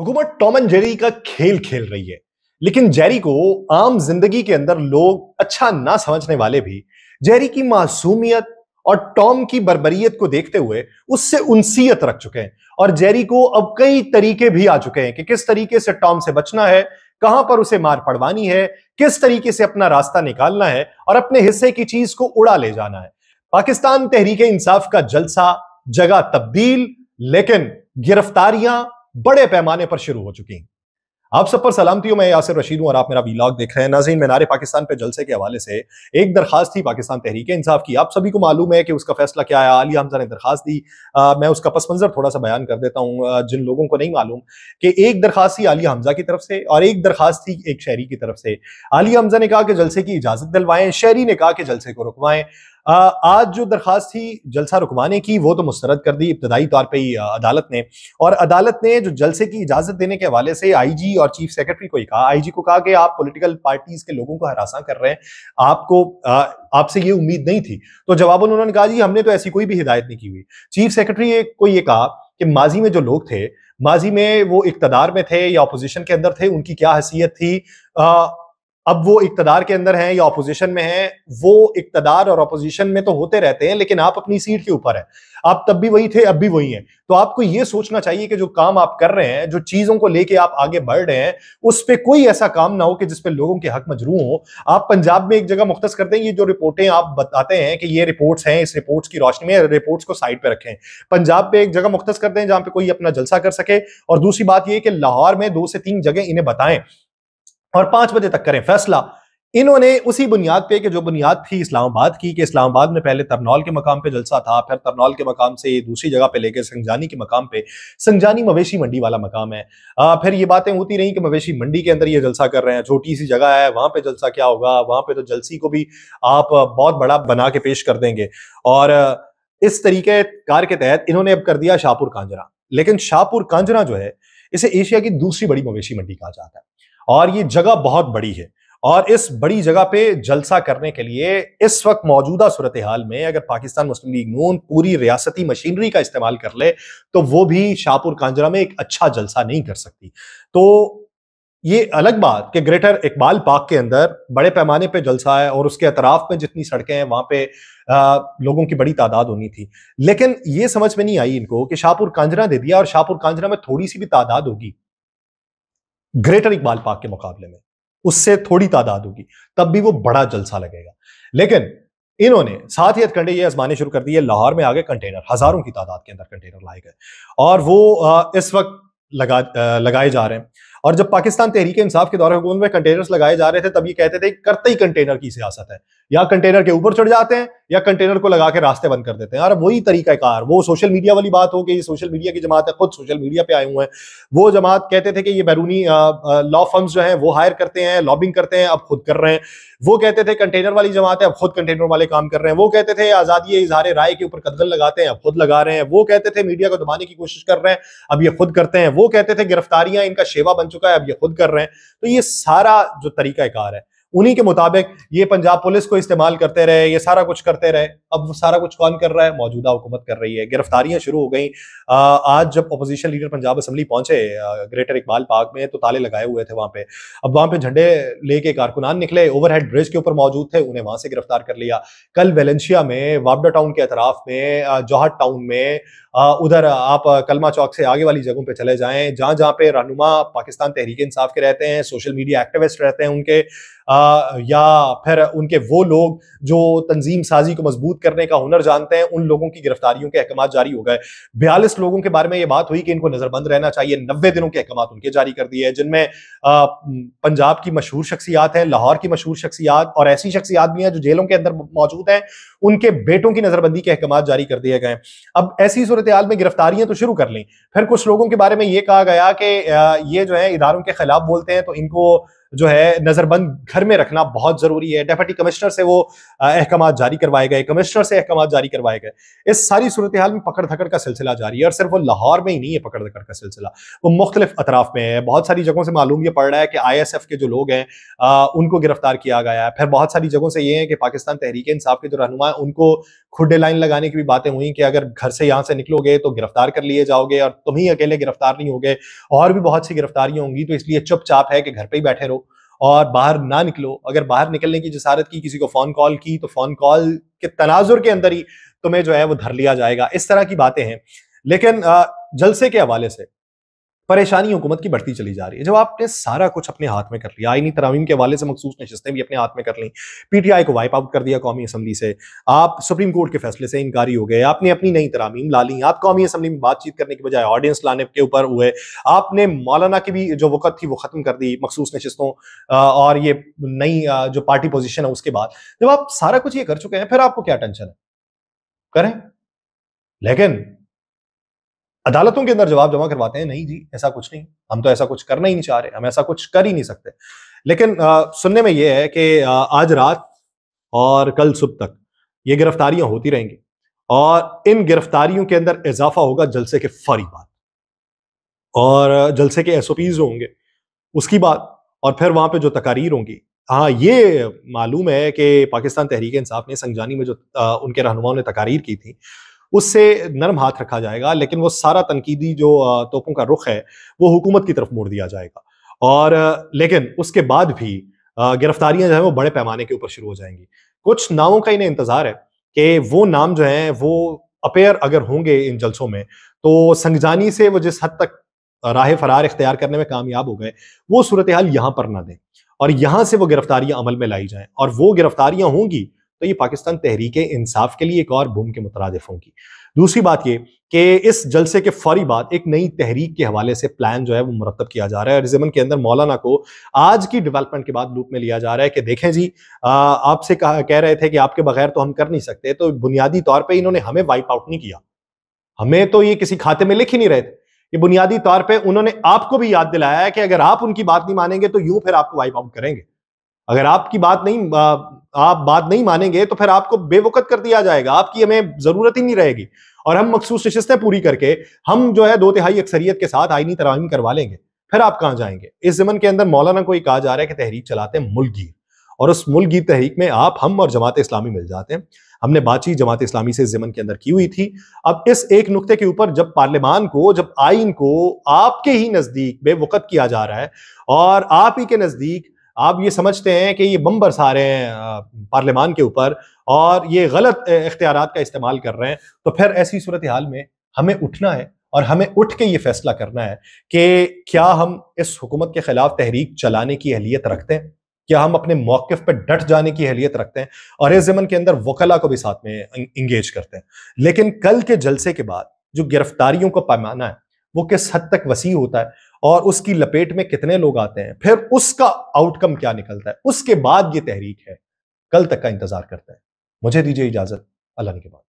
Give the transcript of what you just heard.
हुकूमत Tom and Jerry का खेल खेल रही है लेकिन जेरी को आम जिंदगी के अंदर लोग अच्छा ना समझने वाले भी जेरी की मासूमियत और टॉम की बरबरीत को देखते हुए उससे उनसीयत रख चुके हैं और जेरी को अब कई तरीके भी आ चुके हैं कि किस तरीके से टॉम से बचना है कहां पर उसे मार पड़वानी है किस तरीके से अपना रास्ता निकालना है और अपने हिस्से की चीज को उड़ा ले जाना है पाकिस्तान तहरीक इंसाफ का जलसा जगह तब्दील लेकिन गिरफ्तारियां बड़े पैमाने पर शुरू हो चुकी हैं आप सब पर सलामती हूं मैं यासिर रशीद हूं और आप मेरा वीलॉग देख रहे हैं नाजीन में नारे पाकिस्तान पे जलसे के हवाले से एक दरखास्त थी पाकिस्तान तहरीक इंसाफ की आप सभी को मालूम है कि उसका फैसला क्या आया आलिया हमजा ने दरखास्त दी आ, मैं उसका पस मंजर थोड़ा सा बयान कर देता हूं जिन लोगों को नहीं मालूम कि एक दरखास्त थी आलिया हमजा की तरफ से और एक दरखास्त थी एक शहरी की तरफ से आलिया हमजा ने कहा कि जलसे की इजाजत दिलवाएं शहरी ने कहा कि जलसे को रुकवाएं आज जो दरखास्त थी जलसा रुकवाने की वो तो मुस्तरद कर दी इब्तदाई तौर पर ही अदालत ने और अदालत ने जो जलसे की इजाजत देने के हवाले से आई जी और चीफ सेक्रेटरी को ही कहा आई जी को कहा कि आप पोलिटिकल पार्टीज के लोगों को हरासा कर रहे हैं आपको आपसे ये उम्मीद नहीं थी तो जवाब उन्होंने कहा जी हमने तो ऐसी कोई भी हिदायत नहीं की हुई चीफ सेक्रेटरी को ये कहा कि माजी में जो लोग थे माजी में वो इकतदार में थे या अपोजिशन के अंदर थे उनकी क्या हैसियत थी अब वो इकतदार के अंदर हैं या अपोजिशन में हैं वो इकतदार और अपोजिशन में तो होते रहते हैं लेकिन आप अपनी सीट के ऊपर है आप तब भी वही थे अब भी वही हैं तो आपको ये सोचना चाहिए कि जो काम आप कर रहे हैं जो चीजों को लेके आप आगे बढ़ रहे हैं उस पर कोई ऐसा काम ना हो कि जिसपे लोगों के हक मजरू हो आप पंजाब में एक जगह मुख्त करते हैं ये जो रिपोर्टें आप बताते हैं कि ये रिपोर्ट्स हैं इस रिपोर्ट्स की रोशनी में रिपोर्ट्स को साइड पर रखें पंजाब पे एक जगह मुख्त करते हैं जहां पर कोई अपना जलसा कर सके और दूसरी बात यह कि लाहौर में दो से तीन जगह इन्हें बताएं और पांच बजे तक करें फैसला इन्होंने उसी बुनियाद पे कि जो बुनियाद थी इस्लामाबाद की कि इस्लामाबाद में पहले तरनौल के मकाम पे जलसा था फिर तरनौल के मकाम से दूसरी जगह पे लेकर संगजानी के मकाम पे संगजानी मवेशी मंडी वाला मकाम है आ, फिर ये बातें होती रही कि मवेशी मंडी के अंदर ये जलसा कर रहे हैं छोटी सी जगह है वहां पे जलसा क्या होगा वहां पर तो जलसी को भी आप बहुत बड़ा बना के पेश कर देंगे और इस तरीके कार के तहत इन्होंने अब कर दिया शाहपुर कांजरा लेकिन शाहपुर कांजरा जो है इसे एशिया की दूसरी बड़ी मवेशी मंडी कहा जाता है और ये जगह बहुत बड़ी है और इस बड़ी जगह पे जलसा करने के लिए इस वक्त मौजूदा सूरत हाल में अगर पाकिस्तान मुस्लिम लीग नून पूरी रियासती मशीनरी का इस्तेमाल कर ले तो वो भी शाहपुर कांजरा में एक अच्छा जलसा नहीं कर सकती तो ये अलग बात कि ग्रेटर इकबाल पार्क के अंदर बड़े पैमाने पे जलसा है और उसके अतराफ में जितनी सड़कें हैं वहां पे आ, लोगों की बड़ी तादाद होनी थी लेकिन ये समझ में नहीं आई इनको कि शाहपुर कांजरा दे दिया और शाहपुर कांजरा में थोड़ी सी भी तादाद होगी ग्रेटर इकबाल पाक के मुकाबले में उससे थोड़ी तादाद होगी तब भी वो बड़ा जलसा लगेगा लेकिन इन्होंने साथ ही हथकंडे ये आजमाने शुरू कर दिए लाहौर में आगे कंटेनर हजारों की तादाद के अंदर कंटेनर लाए गए और वो इस वक्त लगा लगाए जा रहे हैं और जब पाकिस्तान तहरीक इंसाफ के दौरे हुकूमत में कंटेनर्स लगाए जा रहे थे तब ये कहते थे करते ही कंटेनर की सियासत है या कंटेनर के ऊपर चढ़ जाते हैं या कंटेनर को लगा के रास्ते बंद कर देते हैं यार वही तरीका कार वो सोशल मीडिया वाली बात हो कि ये सोशल मीडिया की जमात है खुद सोशल मीडिया पे आए हुए हैं वो जमात कहते थे कि ये बैरूनी लॉ फर्म्स जो है वो हायर करते हैं लॉबिंग करते हैं अब खुद कर रहे हैं वो कहते थे कंटेनर वाली जमात है अब खुद कंटेनर वाले काम कर रहे हैं वो कहते थे आजादी इजहार राय के ऊपर कदगल लगाते हैं अब खुद लगा रहे हैं वो कहते थे मीडिया को दबाने की कोशिश कर रहे हैं अब ये खुद करते हैं वो कहते थे गिरफ्तारियां इनका शेवा बन चुका है अब ये खुद कर रहे हैं तो ये सारा जो तरीकाकार है उन्हीं के मुताबिक ये पंजाब पुलिस को इस्तेमाल करते रहे ये सारा कुछ करते रहे अब वो सारा कुछ कौन कर रहा है मौजूदा हुकूमत कर रही है गिरफ्तारियां शुरू हो गई आज जब अपोजिशन लीडर पंजाब असम्बली पहुंचे ग्रेटर इकबाल पार्क में तो ताले लगाए हुए थे वहां पे अब वहां पे झंडे लेके कारकुनान निकले ओवरहेड ब्रिज के ऊपर मौजूद थे उन्हें वहां से गिरफ्तार कर लिया कल वेलेंशिया में वाबडा टाउन के अतराफ में जौहर टाउन में उधर आप कलमा चौक से आगे वाली जगहों पे चले जाएं जहां जहां पे रहनुमा पाकिस्तान तहरीक इंसाफ के रहते हैं सोशल मीडिया एक्टिविस्ट रहते हैं उनके या फिर उनके वो लोग जो तंजीम साजी को मजबूत करने का हुनर जानते हैं उन लोगों की गिरफ्तारियों के अहकाम जारी हो गए बयालीस लोगों के बारे में ये बात हुई कि इनको नजरबंद रहना चाहिए नब्बे दिनों के अहकाम उनके जारी कर दिए जिनमें पंजाब की मशहूर शख्सियात हैं लाहौर की मशहूर शख्सियात और ऐसी शख्सियात भी हैं जो जेलों के अंदर मौजूद हैं उनके बेटों की नजरबंदी के अहकाम जारी कर दिए गए अब ऐसी सूरत हाल में गिरफ्तारियां तो शुरू कर लें फिर कुछ लोगों के बारे में ये कहा गया कि ये जो है इधारों के खिलाफ बोलते हैं तो इनको जो है नज़रबंद घर में रखना बहुत ज़रूरी है डेप्यूटी कमिश्नर से वो अहकाम जारी करवाए गए कमिश्नर से अहकाम जारी करवाए गए इस सारी सूरत हाल में पकड़ धकड़ का सिलसिला जारी है और सिर्फ वो लाहौर में ही नहीं है पकड़ धकड़ का सिलसिला वो मुख्तलिफ अतराफ में है बहुत सारी जगहों से मालूम यह पड़ रहा है कि आई के जो लोग हैं उनको गिरफ्तार किया गया है फिर बहुत सारी जगहों से ये है कि पाकिस्तान तहरीक इंसाफ के जो रहनुमा है उनको खुडे लाइन लगाने की भी बातें हुई कि अगर घर से यहाँ से निकलोगे तो गिरफ्तार कर लिए जाओगे और तुम ही अकेले गिरफ्तार नहीं होगे और भी बहुत सी गिरफ्तारियां होंगी तो इसलिए चुपचाप है कि घर पर ही बैठे रहो और बाहर ना निकलो अगर बाहर निकलने की जसारत की किसी को फ़ोन कॉल की तो फ़ोन कॉल के तनाजुर के अंदर ही तुम्हें जो है वो धर लिया जाएगा इस तरह की बातें हैं लेकिन जलसे के हवाले से परेशानी हुकूमत की बढ़ती चली जा रही है जब आपने सारा कुछ अपने हाथ में कर लिया आईनी तरामीम के हवाले से मखसूस नशस्तें भी अपने हाथ में कर ली पीटीआई को वाइप आउट कर दिया कौमी असम्बली से आप सुप्रीम कोर्ट के फैसले से इनकारी हो गए आपने अपनी नई तरामीम ला ली आप कौमी असम्बली में बातचीत करने के बजाय ऑडियंस लाने के ऊपर हुए आपने मौलाना की भी जो वक़्त थी वो ख़त्म कर दी मखसूस नशस्तों और ये नई जो पार्टी पोजिशन है उसके बाद जब आप सारा कुछ ये कर चुके हैं फिर आपको क्या टेंशन है करें लेकिन अदालतों के अंदर जवाब जमा करवाते हैं नहीं जी ऐसा कुछ नहीं हम तो ऐसा कुछ करना ही नहीं चाह रहे हम ऐसा कुछ कर ही नहीं सकते लेकिन आ, सुनने में यह है कि आ, आज रात और कल सुबह तक ये गिरफ्तारियां होती रहेंगी और इन गिरफ्तारियों के अंदर इजाफा होगा जलसे के फौरी बाद और जलसे के एसओपीज होंगे उसकी बात और फिर वहां पे जो तकारीर होंगी हाँ ये मालूम है कि पाकिस्तान तहरीक इंसाफ ने संगजानी में जो आ, उनके रहनुमाओं ने तकारीर की थी उससे नरम हाथ रखा जाएगा लेकिन वो सारा तनकीदी जो तोपों का रुख है वो हुकूमत की तरफ मोड़ दिया जाएगा और लेकिन उसके बाद भी गिरफ्तारियां जो है वो बड़े पैमाने के ऊपर शुरू हो जाएंगी कुछ नामों का इन्हें इंतजार है कि वो नाम जो है वो अपेयर अगर होंगे इन जलसों में तो संगजानी से वो जिस हद तक राह फरार इख्तियार करने में कामयाब हो गए वो सूरत हाल यहाँ पर ना दें और यहाँ से वो गिरफ्तारियां अमल में लाई जाएं और वो गिरफ्तारियां होंगी तो ये पाकिस्तान तहरीक इंसाफ के लिए एक और बूम के मुतरदफ होंगी दूसरी बात ये कि इस जलसे के फौरी बाद एक नई तहरीक के हवाले से प्लान जो है वो मुरतब किया जा रहा है और इस जमन के अंदर मौलाना को आज की डेवलपमेंट के बाद लूप में लिया जा रहा है कि देखें जी आपसे कह रहे थे कि आपके बगैर तो हम कर नहीं सकते तो बुनियादी तौर पर इन्होंने हमें वाइप आउट नहीं किया हमें तो ये किसी खाते में लिख ही नहीं रहे थे ये बुनियादी तौर पर उन्होंने आपको भी याद दिलाया है कि अगर आप उनकी बात नहीं मानेंगे तो यूं फिर आपको वाइप आउट करेंगे अगर आपकी बात नहीं आप बात नहीं मानेंगे तो फिर आपको बेवकत कर दिया जाएगा आपकी हमें जरूरत ही नहीं रहेगी और हम मखसूस नशस्तें पूरी करके हम जो है दो तिहाई अक्सरियत के साथ आईनी तरामीम करवा लेंगे फिर आप कहाँ जाएंगे इस जमन के अंदर मौलाना को ही कहा जा रहा है कि तहरीक चलाते हैं मुल्कगीर और उस मुल्कगीर तहरीक में आप हम और जमात इस्लामी मिल जाते हैं हमने बातचीत जमात इस्लामी से इस जमन के अंदर की हुई थी अब इस एक नुकते के ऊपर जब पार्लियामान को जब आइन को आपके ही नज़दीक बेवकत किया जा रहा है और आप ही के नज़दीक आप ये समझते हैं कि ये बम बरसा रहे हैं पार्लियामान के ऊपर और ये गलत इख्तियार का इस्तेमाल कर रहे हैं तो फिर ऐसी सूरत हाल में हमें उठना है और हमें उठ के ये फैसला करना है कि क्या हम इस हुकूमत के खिलाफ तहरीक चलाने की अहलियत रखते हैं क्या हम अपने मौक़ पर डट जाने की अहलियत रखते हैं और इस जमन के अंदर वकला को भी साथ में इंगेज करते हैं लेकिन कल के जलसे के बाद जो गिरफ्तारियों का पैमाना है वो किस हद तक वसी होता है और उसकी लपेट में कितने लोग आते हैं फिर उसका आउटकम क्या निकलता है उसके बाद ये तहरीक है कल तक का इंतजार करते हैं मुझे दीजिए इजाजत अल्लाह के बाद